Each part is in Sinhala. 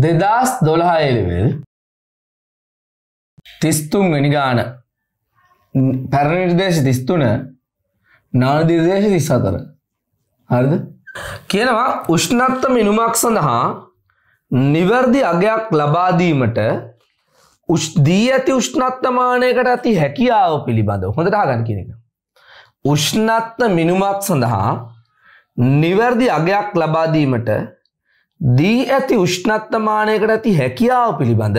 දෙදස් දොළහා එලිවෙල් තිස්තුන් වැනි ගාන පැරනිර්දේශ තිස්තුන නානදිර්දේශ තිස් අතර හරිද කියනවා උෂ්ණත්ත මිනුමක් සඳහා නිවැරදි අගයක් ලබාදීමට උෂ්දී ඇති උෂ්ණත්තමානයකට ඇති හැකියාව පිළිබඳ හොඳට හගන් කියන එක. උෂ්ණත්ත මිනුමක් සඳහා නිවැරදි අගයක් ලබාදීමට දී ඇති උෂ්ණත්තමානයකට ඇති හැකියාව පිළිබඳ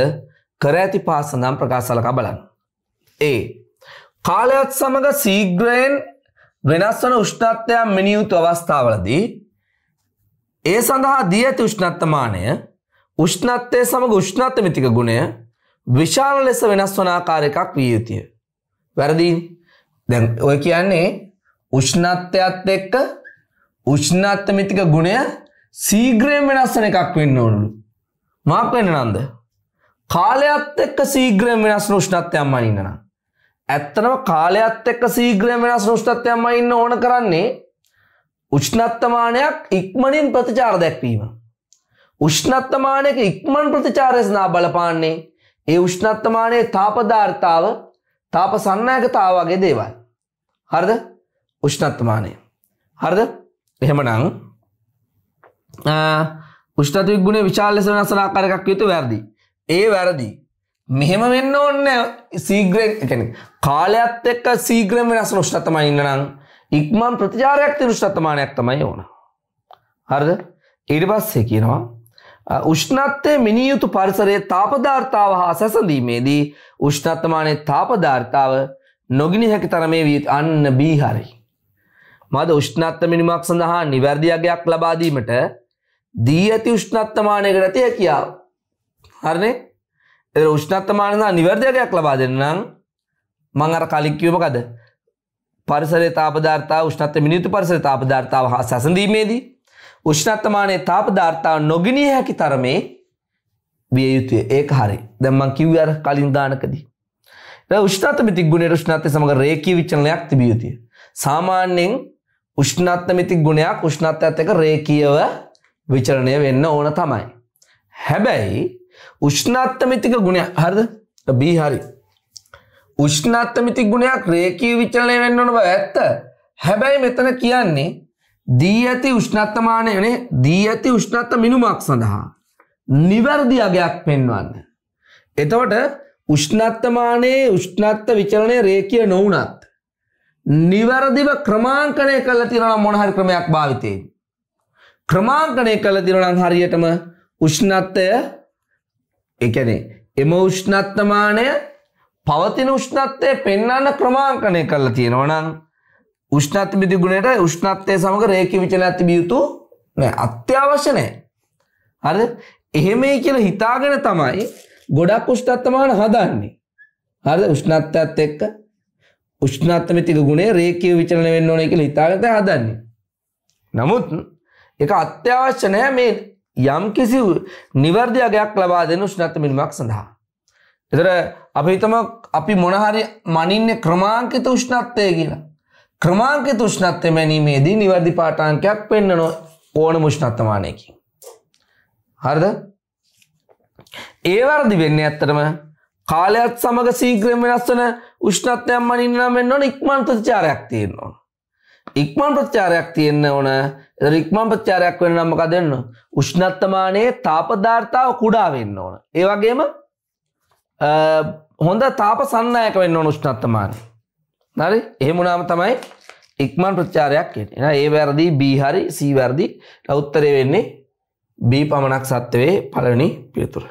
කර ඇති පා සඳම් ප්‍රකාශලකා බලන්න. ඒ. කාලයත් සමඟ සීග්‍රයෙන් වෙනස් වන උෂ්ණත්වයක් මිනිියුතු අවස්ථාවලදී ඒ සඳහා දී ඇති උෂ්ණත්තමානය උෂ්ණත්වය සමඟ උෂ්ණත්තමිතික ගුණය විශාල ලෙස වෙනස් වනාකාරයකක් විය යුතුය. වැරදිී දැන් ඔය කියන්නේ උෂ්ණත්වයත් එක්ක උෂ්ණත්තමිතික ගුණය සීග්‍රයෙන් වෙනස්සන එකක් වෙන්න ඕනුලු. මාක් වෙන්න නන්ද. කාලයත් එක්ක සීග්‍රයෙන් වෙනස් ෘෂ්ණත්වයක්ම ඉන්නන. ඇත්තනම කාලයත් එක්ක සීග්‍රයෙන් වෙනස් ෘෂ්ණත්වයක්ම ඉන්න ඕන කරන්නේ උෂ්ණත්තමානයක් ඉක්මනින් ප්‍රතිචාර දැක්වීම. උෂ්ණත්තමානයක ඉක්මන් ප්‍රතිචාරය සනා බලපාන්නේ ඒ උෂ්ණත්තමානයේ තාපධාර්තාව තාප සන්නයකතාව වගේ දේවල්. හරිද? උෂ්ණත්තමානය. හරිද? එහෙමනම් උෂ්ටතුක් ගුණ විශාල ලෙස වෙනස්සනාකාරකක් යුතු වැරදි. ඒ වැරදි. මෙහෙම වෙන්න ඕන්න සීග්‍රෙන් කාලයක්ත් එක්ක සීග්‍රම වෙනස් නුෂ්ටතමයි ඉන්නනම් ඉක්මන් ප්‍රතිචාරයක් ති ෘෂ්ටතමානයක් තමයි ඕන. හරද ඉඩ පස්සේ කියනවා. උෂ්ණත්තය මිනියුතු පරිසරයේ තාපධාර්තාව හා සැසඳීමේදී උෂ්ණත්තමානය තාපධාර්තාව නොගිනි හැකි තරමේ වී අන්න බීහරි. මද උෂ්ණත්ත මිනිමක් සඳහා නිවැරදියගයක් ලබාදීමට දී ඇති උෂ්ණත්තමානයකට ඇති හැකියාව. හරිනේ? ඒ උෂ්ණත්තමාන සඳහා නිවැරදිකයක් ලබා දෙන්න නම් මම අර කලින් කිව්ව මොකද? පරිසරයේ තාපදාර්තාව උෂ්ණත්ව මිනිත්තු පරිසරයේ තාපදාර්තාව හා සැසඳීමේදී උෂ්ණත්තමානයේ තාපදාර්තාව නොගිනිය හැකි තරමේ විය යුතුය. ඒක හරි. දැන් මම කිව්වේ අර කලින් දානකදී. දැන් උෂ්ණත්ව මිති ගුණයේ උෂ්ණත්වය සමග රේඛීය විචලනයක් තිබිය යුතුය. සාමාන්‍යයෙන් උෂ්ණත්ව මිති ගුණයක් උෂ්ණත්වයත් එක්ක රේඛීයව විචරණය වෙන්න ඕන තමයි. හැබැයි උෂ්ණත්තමිතික ගුණයක් හරිද බී හරි. උෂ්ණත්තමිති ගුණයක් රේකී විචරණය වෙන්න ඕන බව ඇත්ත. හැබැයි මෙතන කියන්නේ දී ඇති උෂ්ණත්තමානය වනේ දී ඇති උෂ්ණත්ත මිනුමක් සඳහා. නිවැරදි අගයක් පෙන්වන්න. එතවට උෂ්ණත්තමානයේ උෂ්ණත්ත විචරණය රේකිය නොවනත්. නිවැරදිව ක්‍රමාංකනය කල තිරන මොනහරි ක්‍රමයක් භාවිතයෙන්. ක්‍රමාංකණය කළ දිරනම් හරියටම උෂ්ණත්වය එකනේ එම උෂ්ණත්තමානය පවතින උෂ්ණත්වය පෙන්න්න ක්‍රමාංකණය කල තියෙනවනම් උෂ්ණත් බිදි ගුණයට උෂ්ණත්වය සමඟ රේක විචල ඇති බියුතු නෑ අත්‍යවශ්‍ය නෑ අර එහෙමේ කියල හිතාගෙන තමයි ගොඩක් උෂ්ණත්තමාන හදන්නේ හරද උෂ්ණත්වයක්ත් එක්ක උෂ්ණත්තම තික ගුණේ රේකව විචලන වෙන්න ඕන එක හිතාගත හදන්නේ නමුත් එක අත්‍යවශ්‍ය නෑ මේ යම් කිසි නිවර්දයගයක් ලබා දෙනු ශ්නත්ත මිනිමක් සඳහා. එතර අපි හිතම අපි මොනහරි මනින්නේ ක්‍රමාංකිත උෂ්ණත්වය කියලා. ක්‍රමාංකිත උෂ්ණත්වය මැනීමේදී නිවර්දි පාටාංකයක් පෙන්නන ඕන මුෂ්ණත්තමානයකින්. හරිද? ඒ වර්දි වෙන්නේ ඇත්තටම කාලයත් සමග සීග්‍රයෙන් වෙනස් වන උෂ්ණත්වයක් මනින්න නම් වෙන්න ඕන ඉක්මන් ප්‍රතිචාරයක් තියෙන්න ඕන. ඉක්මන් ප්‍රතිචාරයක් තියෙන්න ඕන ඉක්මන් ප්‍රතිචාරයක් වෙන නම්මක දෙන්න උෂ්ණත්තමානයේ තාපධාර්තාව කුඩා වෙන්න ඕන ඒවගේම හොඳ තාප සන්නයක වෙන්න ඕන උෂ්ණත්තමානය නරි එහෙමුණාම තමයි ඉක්මන් ප්‍රචාරයක් එන එන ඒ වැරදි බීහරි සීවැරදි උත්තරය වෙන්නේ බී පමණක් සත්‍යවේ පලනි පියතුර